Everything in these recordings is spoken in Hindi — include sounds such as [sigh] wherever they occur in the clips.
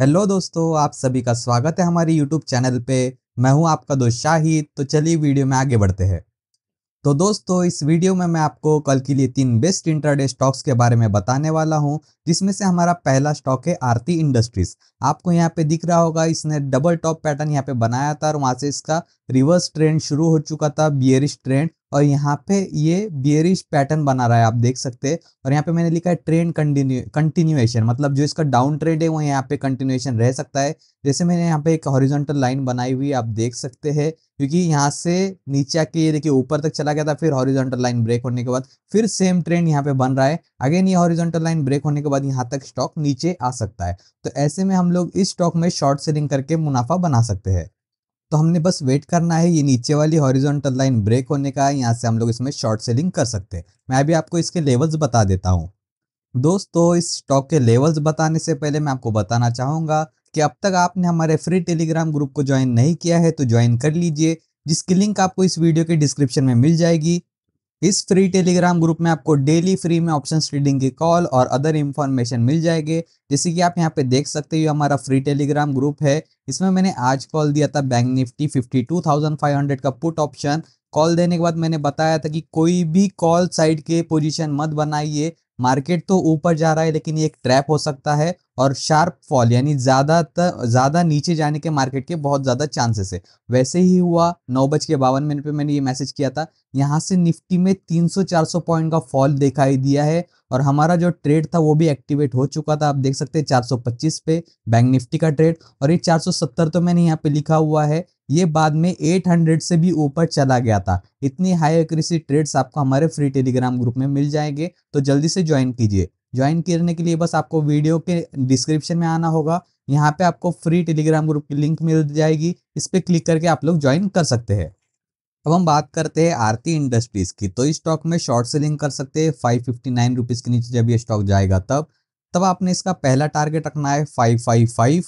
हेलो दोस्तों आप सभी का स्वागत है हमारे यूट्यूब चैनल पे मैं हूं आपका दोस्त शाहिद तो चलिए वीडियो में आगे बढ़ते हैं तो दोस्तों इस वीडियो में मैं आपको कल के लिए तीन बेस्ट इंटरडे स्टॉक्स के बारे में बताने वाला हूं जिसमें से हमारा पहला स्टॉक है आरती इंडस्ट्रीज आपको यहाँ पे दिख रहा होगा इसने डबल टॉप पैटर्न यहाँ पे बनाया था और वहां से इसका रिवर्स ट्रेंड शुरू हो चुका था बियरिश ट्रेंड और यहाँ पे ये बियरिश पैटर्न बना रहा है आप देख सकते हैं और यहाँ पे मैंने लिखा है ट्रेंड कंटिन्यू कंटिन्यूएशन मतलब जो इसका डाउन ट्रेंड है वो यहाँ पे कंटिन्यूएशन रह सकता है जैसे मैंने यहाँ पे एक हॉरिजॉन्टल लाइन बनाई हुई आप देख सकते हैं क्योंकि यहाँ से नीचे के ये देखिए ऊपर तक चला गया था फिर हॉरिजॉन्टल लाइन ब्रेक होने के बाद फिर सेम ट्रेंड यहाँ पे बन रहा है अगेन ये हॉरिजॉन्टल लाइन ब्रेक होने के बाद बाद यहाँ तक स्टॉक नीचे आ सकता है तो ऐसे में हम लोग इस स्टॉक में शॉर्ट सेलिंग करके मुनाफा बना सकते हैं तो हमने बस वेट करना है ये नीचे वाली हॉरिजॉन्टल लाइन ब्रेक होने का है यहाँ से हम लोग इसमें शॉर्ट सेलिंग कर सकते हैं मैं अभी आपको इसके लेवल्स बता देता हूँ दोस्तों इस स्टॉक के लेवल्स बताने से पहले मैं आपको बताना चाहूँगा कि अब तक आपने हमारे फ्री टेलीग्राम ग्रुप को ज्वाइन नहीं किया है तो ज्वाइन कर लीजिए जिसकी लिंक आपको इस वीडियो के डिस्क्रिप्शन में मिल जाएगी इस फ्री टेलीग्राम ग्रुप में आपको डेली फ्री में ऑप्शन ट्रेडिंग की कॉल और अदर इन्फॉर्मेशन मिल जाएंगे जैसे कि आप यहाँ पे देख सकते हो हमारा फ्री टेलीग्राम ग्रुप है इसमें मैंने आज कॉल दिया था बैंक निफ्टी 52,500 का पुट ऑप्शन कॉल देने के बाद मैंने बताया था कि कोई भी कॉल साइड के पोजीशन मत बनाइए मार्केट तो ऊपर जा रहा है लेकिन ये एक ट्रैप हो सकता है और शार्प फॉल यानी ज़्यादा ज़्यादा नीचे जाने के मार्केट के बहुत ज़्यादा चांसेस है वैसे ही हुआ नौ बज के बावन मिनट पे मैंने ये मैसेज किया था यहाँ से निफ्टी में 300-400 पॉइंट का फॉल दिखाई दिया है और हमारा जो ट्रेड था वो भी एक्टिवेट हो चुका था आप देख सकते हैं 425 पे बैंक निफ्टी का ट्रेड और ये 470 तो मैंने यहाँ पे लिखा हुआ है ये बाद में 800 से भी ऊपर चला गया था इतनी हाई एक्यूरेसी ट्रेड्स आपको हमारे फ्री टेलीग्राम ग्रुप में मिल जाएंगे तो जल्दी से ज्वाइन कीजिए ज्वाइन करने के लिए बस आपको वीडियो के डिस्क्रिप्शन में आना होगा यहाँ पे आपको फ्री टेलीग्राम ग्रुप की लिंक मिल जाएगी इस पर क्लिक करके आप लोग ज्वाइन कर सकते हैं अब हम बात करते हैं आरती इंडस्ट्रीज़ की तो इस स्टॉक में शॉर्ट सेलिंग कर सकते हैं फाइव फिफ्टी नाइन रुपीज़ के नीचे जब ये स्टॉक जाएगा तब तब आपने इसका पहला टारगेट रखना है फाइव फाइव फाइव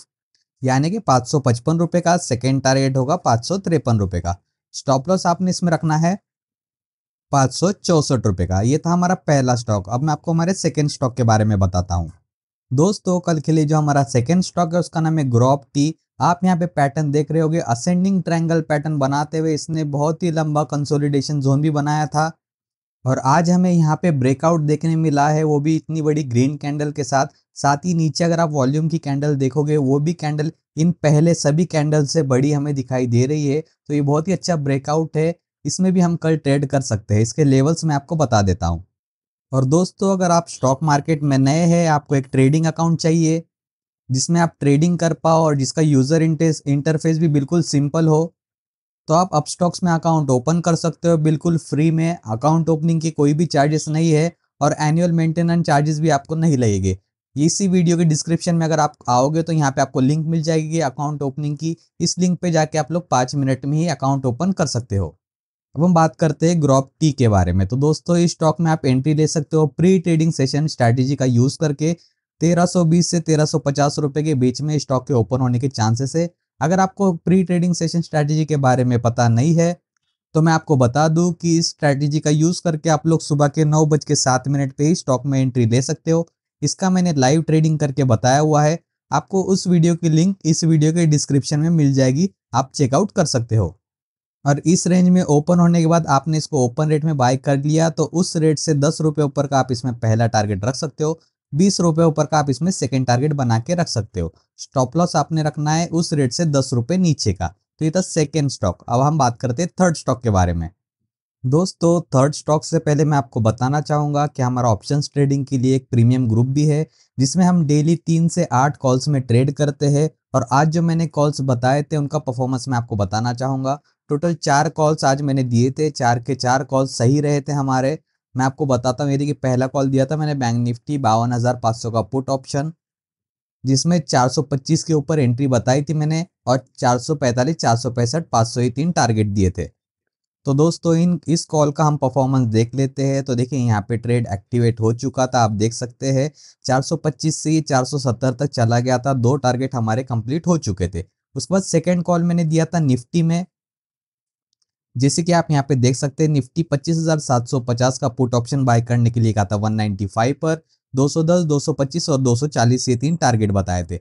यानी कि पाँच सौ पचपन रुपये का सेकेंड टारगेट होगा पाँच सौ तिरपन रुपये का स्टॉप लॉस आपने इसमें रखना है पाँच सौ चौंसठ रुपये का ये था हमारा पहला स्टॉक अब मैं आपको हमारे सेकेंड स्टॉक के बारे में बताता हूँ दोस्तों कल के लिए जो हमारा सेकेंड स्टॉक है उसका नाम है ग्रोप टी आप यहाँ पे पैटर्न देख रहे होगे असेंडिंग ट्रायंगल पैटर्न बनाते हुए इसने बहुत ही लंबा कंसोलिडेशन जोन भी बनाया था और आज हमें यहाँ पे ब्रेकआउट देखने मिला है वो भी इतनी बड़ी ग्रीन कैंडल के साथ साथ ही नीचे अगर आप वॉल्यूम की कैंडल देखोगे वो भी कैंडल इन पहले सभी कैंडल से बड़ी हमें दिखाई दे रही है तो ये बहुत ही अच्छा ब्रेकआउट है इसमें भी हम कल ट्रेड कर सकते हैं इसके लेवल्स मैं आपको बता देता हूँ और दोस्तों अगर आप स्टॉक मार्केट में नए हैं आपको एक ट्रेडिंग अकाउंट चाहिए जिसमें आप ट्रेडिंग कर पाओ और जिसका यूज़र इंटरफेस भी बिल्कुल सिंपल हो तो आप अपस्टॉक्स में अकाउंट ओपन कर सकते हो बिल्कुल फ्री में अकाउंट ओपनिंग के कोई भी चार्जेस नहीं है और एनुअल मेंटेनेंस चार्जेस भी आपको नहीं लगेगी इसी वीडियो के डिस्क्रिप्शन में अगर आप आओगे तो यहाँ पे आपको लिंक मिल जाएगी अकाउंट ओपनिंग की इस लिंक पे जाके आप लोग पाँच मिनट में ही अकाउंट ओपन कर सकते हो अब हम बात करते हैं ग्रॉप टी के बारे में तो दोस्तों इस स्टॉक में आप एंट्री ले सकते हो प्री ट्रेडिंग सेशन स्ट्रैटेजी का यूज़ करके 1320 से 1350 रुपए के बीच में स्टॉक के ओपन होने के चांसेस है अगर आपको प्री ट्रेडिंग सेशन स्ट्रैटेजी के बारे में पता नहीं है तो मैं आपको बता दूं कि इस स्ट्रैटेजी का यूज़ करके आप लोग सुबह के नौ बज के सात मिनट पर ही स्टॉक में एंट्री ले सकते हो इसका मैंने लाइव ट्रेडिंग करके बताया हुआ है आपको उस वीडियो की लिंक इस वीडियो के डिस्क्रिप्शन में मिल जाएगी आप चेकआउट कर सकते हो और इस रेंज में ओपन होने के बाद आपने इसको ओपन रेट में बाय कर लिया तो उस रेट से दस रुपये ऊपर का आप इसमें पहला टारगेट रख सकते हो बीस रुपए ऊपर का आप इसमें सेकेंड टारगेट बना के रख सकते हो स्टॉप लॉस आपने रखना है उस रेट से दस रुपए नीचे का तो ये था सेकेंड स्टॉक अब हम बात करते हैं थर्ड स्टॉक के बारे में दोस्तों थर्ड स्टॉक से पहले मैं आपको बताना चाहूंगा कि हमारा ऑप्शन ट्रेडिंग के लिए एक प्रीमियम ग्रुप भी है जिसमें हम डेली तीन से आठ कॉल्स में ट्रेड करते हैं और आज जो मैंने कॉल्स बताए थे उनका परफॉर्मेंस मैं आपको बताना चाहूंगा टोटल चार कॉल्स आज मैंने दिए थे चार के चार कॉल्स सही रहे थे हमारे मैं आपको बताता हूँ ये देखिए पहला कॉल दिया था मैंने बैंक निफ्टी बावन हज़ार पाँच सौ का पुट ऑप्शन जिसमें 425 के ऊपर एंट्री बताई थी मैंने और 445, 465, सौ ही तीन टारगेट दिए थे तो दोस्तों इन इस कॉल का हम परफॉर्मेंस देख लेते हैं तो देखिए यहाँ पे ट्रेड एक्टिवेट हो चुका था आप देख सकते हैं 425 से ये 470 तक चला गया था दो टारगेट हमारे कंप्लीट हो चुके थे उसके बाद सेकेंड कॉल मैंने दिया था निफ्टी में जैसे कि आप यहाँ पे देख सकते हैं निफ्टी 25,750 का पुट ऑप्शन बाय करने के लिए कहा था 195 पर 210, 225 और 240 ये तीन टारगेट बताए थे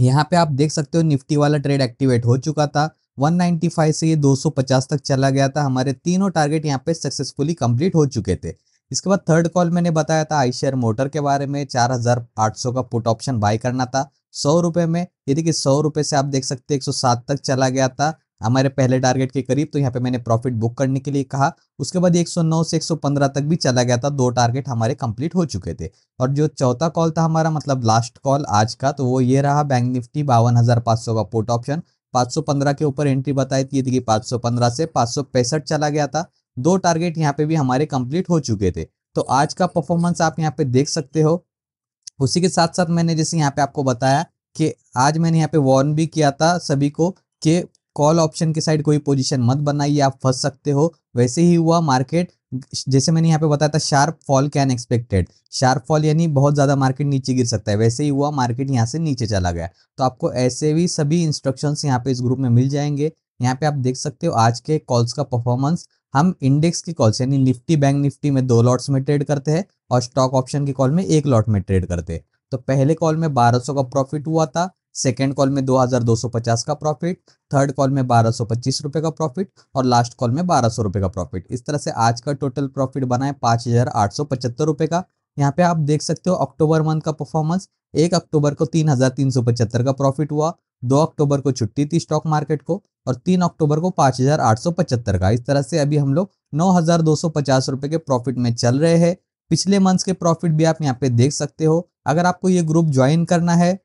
यहाँ पे आप देख सकते हो निफ्टी वाला ट्रेड एक्टिवेट हो चुका था 195 से ये 250 तक चला गया था हमारे तीनों टारगेट यहाँ पे सक्सेसफुली कंप्लीट हो चुके थे इसके बाद थर्ड कॉल मैंने बताया था आई शेयर मोटर के बारे में 4,800 का पुट ऑप्शन बाय करना था सौ रुपये में ये देखिए सौ रुपये से आप देख सकते हैं 107 तक चला गया था हमारे पहले टारगेट के करीब तो यहाँ पे मैंने प्रॉफिट बुक करने के लिए कहा उसके बाद 109 से 115 तक भी चला गया था दो टारगेट हमारे कंप्लीट हो चुके थे और जो चौथा कॉल था हमारा मतलब लास्ट कॉल आज का तो वो ये रहा बैंक निफ्टी बावन का पोर्ट ऑप्शन 515 के ऊपर एंट्री बताई थी कि 515 से पाँच चला गया था दो टारगेट यहाँ पे भी हमारे कंप्लीट हो चुके थे तो आज का परफॉर्मेंस आप यहाँ पे देख सकते हो उसी के साथ साथ मैंने जैसे यहाँ पे आपको बताया कि आज मैंने यहाँ पे वार्न भी किया था सभी को कि कॉल ऑप्शन के साइड कोई पोजीशन मत बनाइए आप फंस सकते हो वैसे ही हुआ मार्केट जैसे मैंने यहाँ पे बताया था sharp fall can expected sharp fall यानी बहुत ज़्यादा मार्केट नीचे गिर सकता है वैसे ही हुआ मार्केट यहाँ से नीचे चला गया तो आपको ऐसे भी सभी इंस्ट्रक्शंस यहाँ पे इस ग्रुप में मिल जाएंगे यहाँ पे आप देख सकते हो आज के कॉल्स का परफॉर्मेंस हम इंडेक्स की कॉल्स यानी निफ्टी बैंक निफ्टी में दो लॉट्स में ट्रेड करते हैं और स्टॉक ऑप्शन के कॉल में एक लॉट में ट्रेड करते हैं तो पहले कॉल में 1200 का प्रॉफिट हुआ था सेकेंड कॉल में 2250 का प्रॉफिट थर्ड कॉल में बारह रुपए का प्रॉफिट और लास्ट कॉल में बारह रुपए का प्रॉफिट इस तरह से आज का टोटल प्रॉफिट बना है पाँच रुपए का यहाँ पे आप देख सकते हो अक्टूबर मंथ का परफॉर्मेंस एक अक्टूबर को तीन हजार तीन सौ पचहत्तर का प्रॉफिट हुआ दो अक्टूबर को छुट्टी थी स्टॉक मार्केट को और तीन अक्टूबर को पाँच हजार आठ सौ पचहत्तर का इस तरह से अभी हम लोग नौ हजार दो सौ पचास के प्रॉफिट में चल रहे हैं पिछले मंथ्स के प्रॉफिट भी आप यहाँ पे देख सकते हो अगर आपको ये ग्रुप ज्वाइन करना है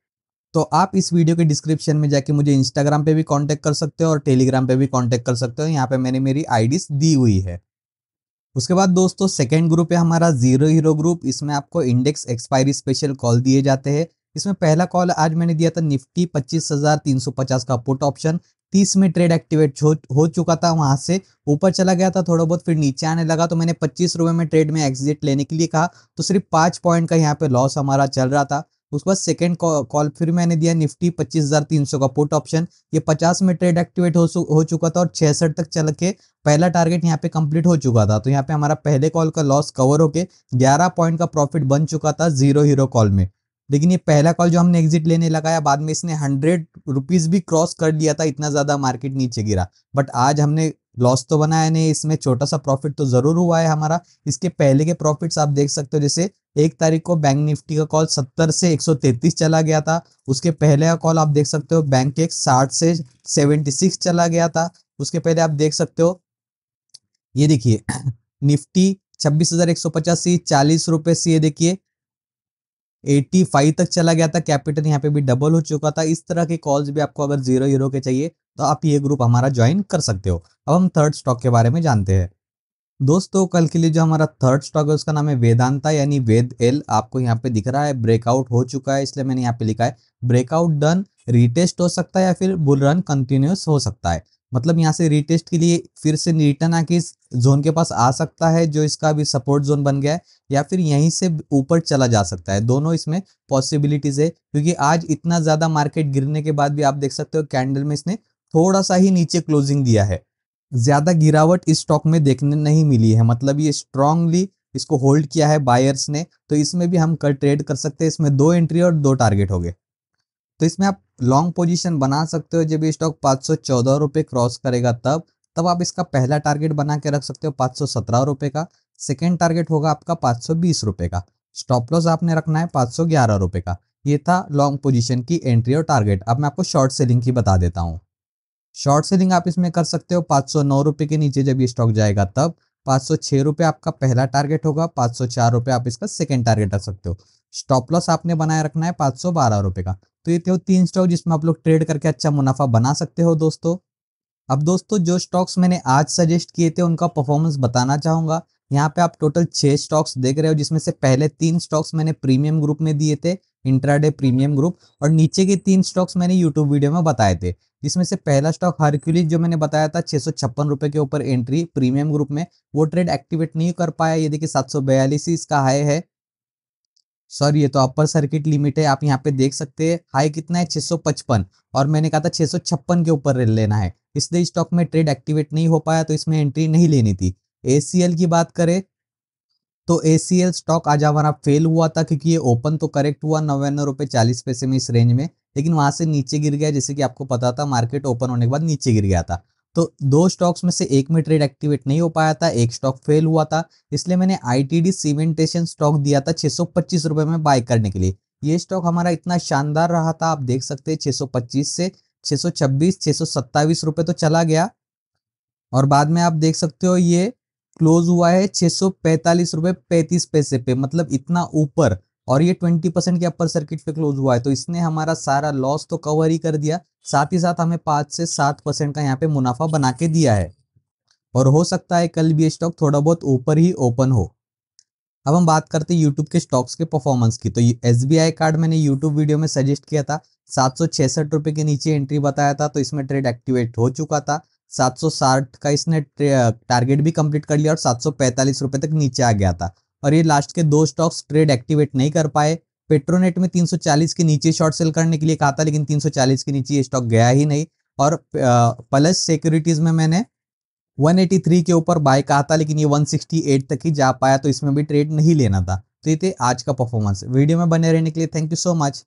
तो आप इस वीडियो के डिस्क्रिप्शन में जाके मुझे इंस्टाग्राम पे भी कांटेक्ट कर सकते हो और टेलीग्राम पे भी कांटेक्ट कर सकते हो यहाँ पे मैंने मेरी आईडी दी हुई है उसके बाद दोस्तों सेकेंड ग्रुप है हमारा जीरो हीरो ग्रुप इसमें आपको इंडेक्स एक्सपायरी स्पेशल कॉल दिए जाते हैं इसमें पहला कॉल आज मैंने दिया था निफ्टी पच्चीस हजार तीन सौ पचास का पुट ऑप्शन तीस में ट्रेड एक्टिवेट हो, चुका था वहां से ऊपर चला गया था थोड़ा बहुत फिर नीचे आने लगा तो मैंने पच्चीस रुपए में ट्रेड में एग्जिट लेने के लिए कहा तो सिर्फ पांच पॉइंट का यहाँ पे लॉस हमारा चल रहा था उसके बाद सेकेंड कॉल फिर मैंने दिया निफ्टी पच्चीस हजार तीन सौ का पुट ऑप्शन ये पचास में ट्रेड एक्टिवेट हो हो चुका था और छियासठ तक चल के पहला टारगेट यहाँ पे कंप्लीट हो चुका था तो यहाँ पे हमारा पहले कॉल का लॉस कवर होके ग्यारह पॉइंट का प्रॉफिट बन चुका था जीरो हीरो कॉल में लेकिन ये पहला कॉल जो हमने एग्जिट लेने लगाया बाद में इसने हंड्रेड रुपीज़ भी क्रॉस कर लिया था इतना ज़्यादा मार्केट नीचे गिरा बट आज हमने लॉस तो बनाया नहीं इसमें छोटा सा प्रॉफिट तो ज़रूर हुआ है हमारा इसके पहले के प्रॉफिट्स आप देख सकते हो जैसे एक तारीख को बैंक निफ्टी का कॉल सत्तर से एक चला गया था उसके पहले का कॉल आप देख सकते हो बैंक के साठ से सेवेंटी चला गया था उसके पहले आप देख सकते हो ये देखिए निफ्टी [clears throat] छब्बीस हज़ार एक सौ पचासी चालीस रुपए से ये देखिए 85 तक चला गया था कैपिटल यहाँ पे भी डबल हो चुका था इस तरह के कॉल्स भी आपको अगर जीरो हीरो के चाहिए तो आप ये ग्रुप हमारा ज्वाइन कर सकते हो अब हम थर्ड स्टॉक के बारे में जानते हैं दोस्तों कल के लिए जो हमारा थर्ड स्टॉक है उसका नाम है वेदांता यानी वेद एल आपको यहाँ पे दिख रहा है ब्रेकआउट हो चुका है इसलिए मैंने यहाँ पे लिखा है ब्रेकआउट डन रिटेस्ट हो सकता है या फिर बुल रन कंटिन्यूस हो सकता है मतलब यहाँ से रिटेस्ट के लिए फिर से रिटर्न आके इस जोन के पास आ सकता है जो इसका अभी सपोर्ट जोन बन गया है या फिर यहीं से ऊपर चला जा सकता है दोनों इसमें पॉसिबिलिटीज़ है क्योंकि आज इतना ज़्यादा मार्केट गिरने के बाद भी आप देख सकते हो कैंडल में इसने थोड़ा सा ही नीचे क्लोजिंग दिया है ज़्यादा गिरावट इस स्टॉक में देखने नहीं मिली है मतलब ये स्ट्रांगली इसको होल्ड किया है बायर्स ने तो इसमें भी हम कर ट्रेड कर सकते हैं इसमें दो एंट्री और दो टारगेट हो गए तो इसमें आप लॉन्ग पोजीशन बना सकते हो जब ये स्टॉक पाँच सौ चौदह रुपये क्रॉस करेगा तब तब आप इसका पहला टारगेट बना के रख सकते हो पाँच सौ सत्रह रुपये का सेकेंड टारगेट होगा आपका पाँच सौ बीस रुपये का स्टॉप लॉस आपने रखना है पाँच सौ ग्यारह रुपये का ये था लॉन्ग पोजीशन की एंट्री और टारगेट अब मैं आपको शॉर्ट सेलिंग की बता देता हूँ शॉर्ट सेलिंग आप इसमें कर सकते हो पाँच सौ नौ रुपये के नीचे जब ये स्टॉक जाएगा तब पाँच आपका पहला टारगेट होगा पाँच सौ चार आप इसका सेकेंड टारगेट रख सकते हो स्टॉप लॉस आपने बनाए रखना है पाँच सौ बारह का तो ये थे वो तीन स्टॉक जिसमें आप लोग ट्रेड करके अच्छा मुनाफा बना सकते हो दोस्तों अब दोस्तों जो स्टॉक्स मैंने आज सजेस्ट किए थे उनका परफॉर्मेंस बताना चाहूँगा यहाँ पे आप टोटल छह स्टॉक्स देख रहे हो जिसमें से पहले तीन स्टॉक्स मैंने प्रीमियम ग्रुप में दिए थे इंट्राडे प्रीमियम ग्रुप और नीचे के तीन स्टॉक्स मैंने यूट्यूब वीडियो में बताए थे जिसमें से पहला स्टॉक हरक्यूलिस जो मैंने बताया था छह सौ के ऊपर एंट्री प्रीमियम ग्रुप में वो ट्रेड एक्टिवेट नहीं कर पाया ये देखिए सात इसका हाई है सर ये तो अपर सर्किट लिमिट है आप यहाँ पे देख सकते हैं हाई कितना है 655 और मैंने कहा था 656 के ऊपर लेना है इसलिए स्टॉक में ट्रेड एक्टिवेट नहीं हो पाया तो इसमें एंट्री नहीं लेनी थी ए की बात करें तो ए स्टॉक आज हमारा फेल हुआ था क्योंकि ये ओपन तो करेक्ट हुआ नवानवे रुपए चालीस पैसे में इस रेंज में लेकिन वहां से नीचे गिर गया जैसे कि आपको पता था मार्केट ओपन होने के बाद नीचे गिर गया था तो दो स्टॉक्स में से एक में ट्रेड एक्टिवेट नहीं हो पाया था एक स्टॉक फेल हुआ था इसलिए मैंने आईटीडी सीमेंटेशन स्टॉक दिया था छह पच्चीस में बाय करने के लिए ये स्टॉक हमारा इतना शानदार रहा था आप देख सकते हैं 625 से 626 627 रुपए तो चला गया और बाद में आप देख सकते हो ये क्लोज हुआ है छह सौ पैंतालीस रुपए पैंतीस पैसे पे मतलब इतना ऊपर और ये ट्वेंटी परसेंट के अपर सर्किट पे क्लोज हुआ है तो इसने हमारा सारा लॉस तो कवर ही कर दिया साथ ही साथ हमें पांच से सात परसेंट का यहाँ पे मुनाफा बना के दिया है और हो सकता है कल भी ये स्टॉक थोड़ा बहुत ऊपर ही ओपन हो अब हम बात करते हैं यूट्यूब के स्टॉक्स के परफॉर्मेंस की तो एस कार्ड मैंने यूट्यूब वीडियो में सजेस्ट किया था सात सौ के नीचे एंट्री बताया था तो इसमें ट्रेड एक्टिवेट हो चुका था 760 का इसने टारगेट भी कंप्लीट कर लिया और सात सौ तक नीचे आ गया था और ये लास्ट के दो स्टॉक्स ट्रेड एक्टिवेट नहीं कर पाए पेट्रोनेट में 340 के नीचे शॉर्ट सेल करने के लिए कहा था लेकिन 340 के नीचे ये स्टॉक गया ही नहीं और प्लस सिक्योरिटीज़ में मैंने 183 के ऊपर बाय कहा था लेकिन ये 168 तक ही जा पाया तो इसमें भी ट्रेड नहीं लेना था तो ये थे आज का परफॉर्मेंस वीडियो में बने रहने के लिए थैंक यू सो मच